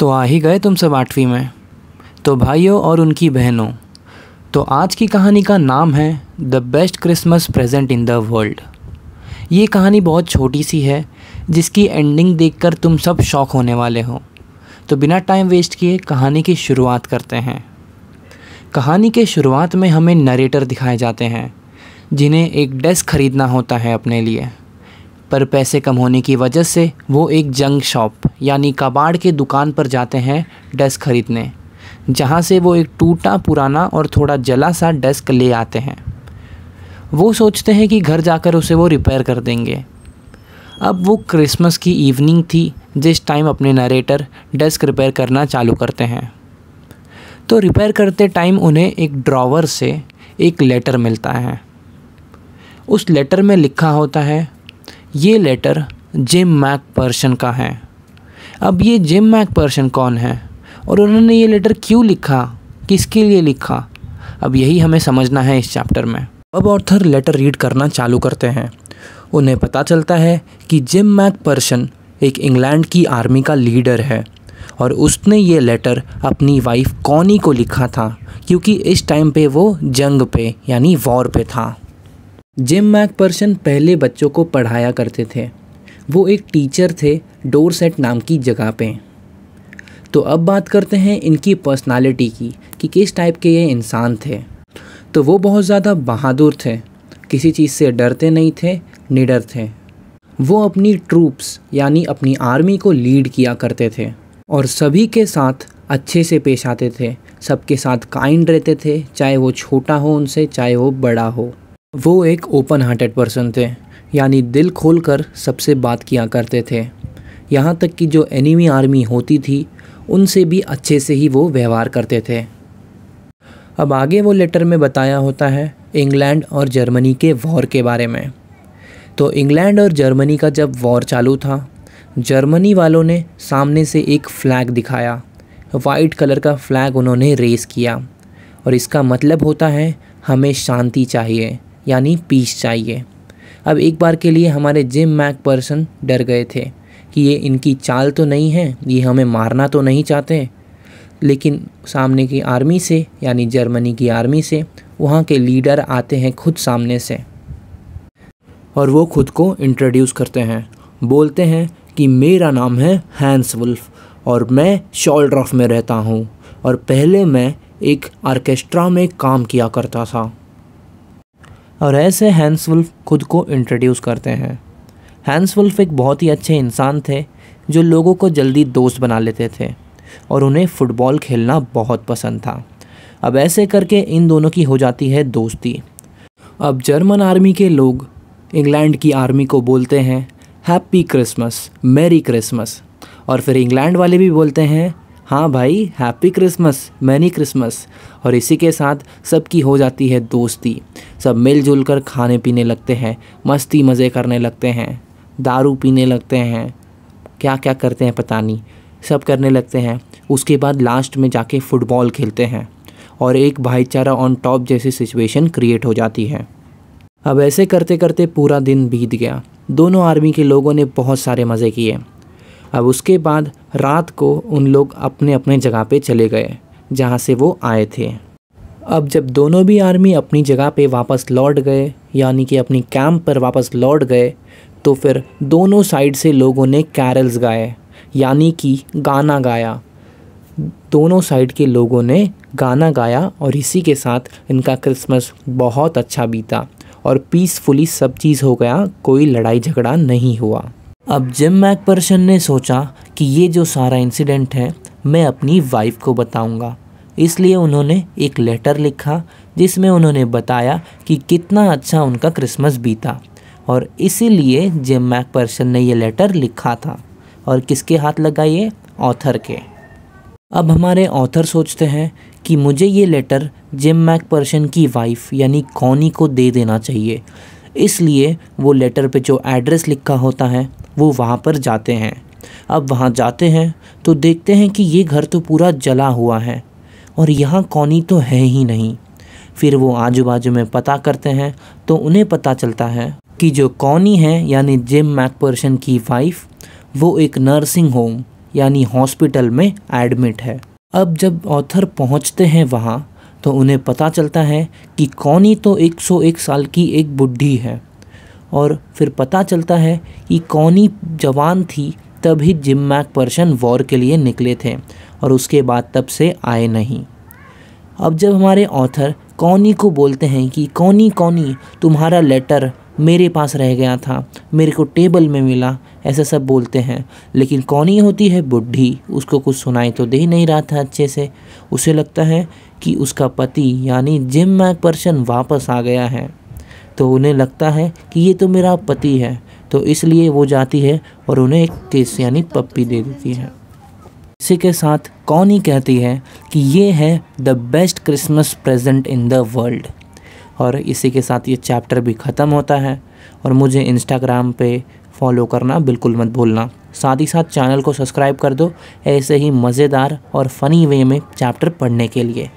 तो आ ही गए तुम सब आठवीं में तो भाइयों और उनकी बहनों तो आज की कहानी का नाम है the best Christmas present in the world ये कहानी बहुत छोटी सी है जिसकी एंडिंग देखकर तुम सब शौक होने वाले हो तो बिना टाइम वेस्ट किए कहानी की शुरुआत करते हैं कहानी के शुरुआत में हमें नरेटर दिखाए जाते हैं जिन्हें एक डेस्क खरीदना होता है अपने लिए पर पैसे कम होने की वजह से वो एक जंग शॉप यानी कबाड़ के दुकान पर जाते हैं डेस्क खरीदने जहाँ से वो एक टूटा पुराना और थोड़ा जला सा डेस्क ले आते हैं वो सोचते हैं कि घर जाकर उसे वो रिपेयर कर देंगे अब वो क्रिसमस की इवनिंग थी जिस टाइम अपने नरेटर डेस्क रिपेयर करना चालू करते हैं तो रिपेयर करते टाइम उन्हें एक ड्रॉवर से एक लेटर मिलता है उस लेटर में लिखा होता है ये लेटर जिम मैक पर्सन का है अब ये जिम मैक पर्सन कौन है और उन्होंने ये लेटर क्यों लिखा किसके लिए लिखा अब यही हमें समझना है इस चैप्टर में अब ऑर्थर लेटर रीड करना चालू करते हैं उन्हें पता चलता है कि जिम मैक पर्सन एक इंग्लैंड की आर्मी का लीडर है और उसने ये लेटर अपनी वाइफ कॉनी को लिखा था क्योंकि इस टाइम पे वो जंग पे यानी वॉर पे था जिम मैक पर्सन पहले बच्चों को पढ़ाया करते थे वो एक टीचर थे डोर सेट नाम की जगह पे तो अब बात करते हैं इनकी पर्सनालिटी की कि किस टाइप के ये इंसान थे तो वो बहुत ज़्यादा बहादुर थे किसी चीज़ से डरते नहीं थे निडर थे वो अपनी ट्रूप्स यानी अपनी आर्मी को लीड किया करते थे और सभी के साथ अच्छे से पेश आते थे सबके साथ काइंड रहते थे चाहे वो छोटा हो उनसे चाहे वो बड़ा हो वो एक ओपन हार्टेड पर्सन थे यानी दिल खोल कर सबसे बात किया करते थे यहाँ तक कि जो एनिमी आर्मी होती थी उनसे भी अच्छे से ही वो व्यवहार करते थे अब आगे वो लेटर में बताया होता है इंग्लैंड और जर्मनी के वॉर के बारे में तो इंग्लैंड और जर्मनी का जब वॉर चालू था जर्मनी वालों ने सामने से एक फ़्लैग दिखाया वाइट कलर का फ़्लैग उन्होंने रेस किया और इसका मतलब होता है हमें शांति चाहिए यानी पीस चाहिए अब एक बार के लिए हमारे जिम मैक पर्सन डर गए थे कि ये इनकी चाल तो नहीं है ये हमें मारना तो नहीं चाहते लेकिन सामने की आर्मी से यानी जर्मनी की आर्मी से वहाँ के लीडर आते हैं खुद सामने से और वो खुद को इंट्रोड्यूस करते हैं बोलते हैं कि मेरा नाम है हैंस वुल्फ और मैं शॉल्ड्रॉफ में रहता हूँ और पहले मैं एक आर्केस्ट्रा में काम किया करता था और ऐसे हैंस वुल्फ खुद को इंट्रोड्यूस करते हैं हैंस वुल्फ एक बहुत ही अच्छे इंसान थे जो लोगों को जल्दी दोस्त बना लेते थे और उन्हें फ़ुटबॉल खेलना बहुत पसंद था अब ऐसे करके इन दोनों की हो जाती है दोस्ती अब जर्मन आर्मी के लोग इंग्लैंड की आर्मी को बोलते हैं हैप्पी क्रिसमस मेरी क्रिसमस और फिर इंग्लैंड वाले भी बोलते हैं हाँ भाई हैप्पी क्रिसमस मैनी क्रिसमस और इसी के साथ सबकी हो जाती है दोस्ती सब मिलजुल कर खाने पीने लगते हैं मस्ती मज़े करने लगते हैं दारू पीने लगते हैं क्या क्या करते हैं पता नहीं सब करने लगते हैं उसके बाद लास्ट में जाके फुटबॉल खेलते हैं और एक भाईचारा ऑन टॉप जैसी सिचुएशन क्रिएट हो जाती है अब ऐसे करते करते पूरा दिन बीत गया दोनों आर्मी के लोगों ने बहुत सारे मज़े किए अब उसके बाद रात को उन लोग अपने अपने जगह पे चले गए जहाँ से वो आए थे अब जब दोनों भी आर्मी अपनी जगह पे वापस लौट गए यानी कि अपनी कैंप पर वापस लौट गए तो फिर दोनों साइड से लोगों ने कैरल्स गाए यानी कि गाना गाया दोनों साइड के लोगों ने गाना गाया और इसी के साथ इनका क्रिसमस बहुत अच्छा बीता और पीसफुली सब चीज़ हो गया कोई लड़ाई झगड़ा नहीं हुआ अब जिम मैकपर्सन ने सोचा कि ये जो सारा इंसिडेंट है मैं अपनी वाइफ को बताऊंगा इसलिए उन्होंने एक लेटर लिखा जिसमें उन्होंने बताया कि कितना अच्छा उनका क्रिसमस बीता और इसीलिए जिम मैकपर्सन ने ये लेटर लिखा था और किसके हाथ लगा ये ऑथर के अब हमारे ऑथर सोचते हैं कि मुझे ये लेटर जिम मैकपर्सन की वाइफ यानी कौनी को दे देना चाहिए इसलिए वो लेटर पे जो एड्रेस लिखा होता है वो वहाँ पर जाते हैं अब वहाँ जाते हैं तो देखते हैं कि ये घर तो पूरा जला हुआ है और यहाँ कौनी तो है ही नहीं फिर वो आजू बाजू में पता करते हैं तो उन्हें पता चलता है कि जो कौनी है यानी जिम मैकपर्सन की वाइफ वो एक नर्सिंग होम यानी हॉस्पिटल में एडमिट है अब जब ऑथर पहुंचते हैं वहाँ तो उन्हें पता चलता है कि कौनी तो 101 साल की एक बुढ़ी है और फिर पता चलता है कि कौनी जवान थी तभी जिम मैक पर्सन वॉर के लिए निकले थे और उसके बाद तब से आए नहीं अब जब हमारे ऑथर कौनी को बोलते हैं कि कौनी कौनी तुम्हारा लेटर मेरे पास रह गया था मेरे को टेबल में मिला ऐसा सब बोलते हैं लेकिन कौनी होती है बुढ़ी उसको कुछ सुनाई तो दे ही नहीं रहा था अच्छे से उसे लगता है कि उसका पति यानी जिम मैक पर्सन वापस आ गया है तो उन्हें लगता है कि ये तो मेरा पति है तो इसलिए वो जाती है और उन्हें एक केस यानी पप्पी दे देती है इसी के साथ कौनी कहती है कि ये है the best Christmas present in the world और इसी के साथ ये चैप्टर भी ख़त्म होता है और मुझे इंस्टाग्राम पे फॉलो करना बिल्कुल मत भूलना साथ ही साथ चैनल को सब्सक्राइब कर दो ऐसे ही मज़ेदार और फ़नी वे में चैप्टर पढ़ने के लिए